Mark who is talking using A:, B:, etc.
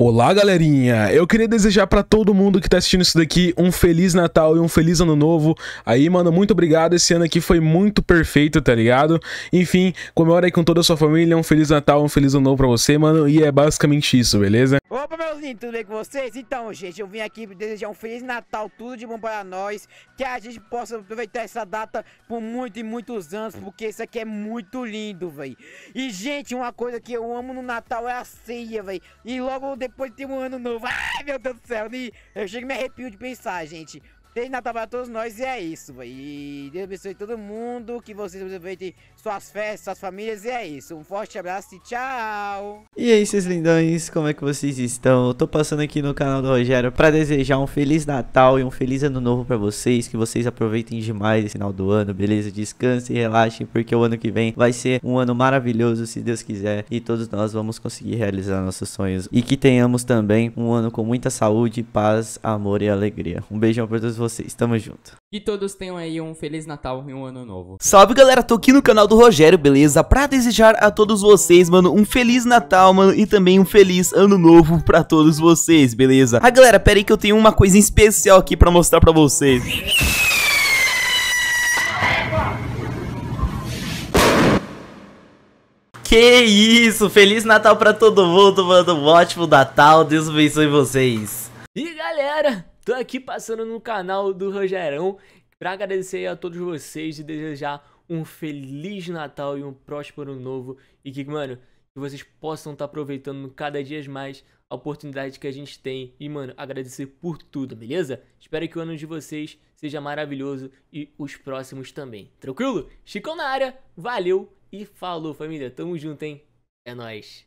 A: Olá, galerinha! Eu queria desejar para todo mundo que tá assistindo isso daqui um feliz Natal e um feliz Ano Novo. Aí, mano, muito obrigado. Esse ano aqui foi muito perfeito, tá ligado? Enfim, comemora aí com toda a sua família. Um feliz Natal, um feliz Ano Novo pra você, mano. E é basicamente isso, beleza?
B: Opa, meus lindos, tudo bem com vocês? Então, gente, eu vim aqui desejar um feliz Natal, tudo de bom para nós. Que a gente possa aproveitar essa data por muitos e muitos anos, porque isso aqui é muito lindo, véi. E, gente, uma coisa que eu amo no Natal é a ceia, véi. E logo depois depois tem um ano novo. Ai, meu Deus do céu. Eu chego e me arrepio de pensar, gente. Feliz Natal para todos nós e é isso, E Deus abençoe todo mundo, que vocês aproveitem suas festas, suas famílias e é isso. Um forte abraço e tchau! E aí, é
C: seus lindões, como é que vocês estão? Eu tô passando aqui no canal do Rogério pra desejar um Feliz Natal e um Feliz Ano Novo pra vocês, que vocês aproveitem demais esse final do ano, beleza? e relaxem, porque o ano que vem vai ser um ano maravilhoso, se Deus quiser, e todos nós vamos conseguir realizar nossos sonhos. E que tenhamos também um ano com muita saúde, paz, amor e alegria. Um beijão pra todos vocês vocês. Tamo junto.
D: E todos tenham aí um Feliz Natal e um Ano Novo.
C: Salve galera, tô aqui no canal do Rogério, beleza?
E: Pra desejar a todos vocês, mano, um Feliz Natal, mano, e também um Feliz Ano Novo pra todos vocês, beleza? Ah galera, pera aí que eu tenho uma coisa especial aqui pra mostrar pra vocês. Que isso! Feliz Natal pra todo mundo, mano! Um ótimo Natal, Deus abençoe vocês!
D: E galera, Tô aqui passando no canal do Rogerão para agradecer a todos vocês e desejar um feliz Natal e um próspero novo e que, mano, que vocês possam estar tá aproveitando cada dia mais a oportunidade que a gente tem e, mano, agradecer por tudo, beleza? Espero que o ano de vocês seja maravilhoso e os próximos também. Tranquilo? Chicão na área, valeu e falou, família. Tamo junto, hein? É nóis.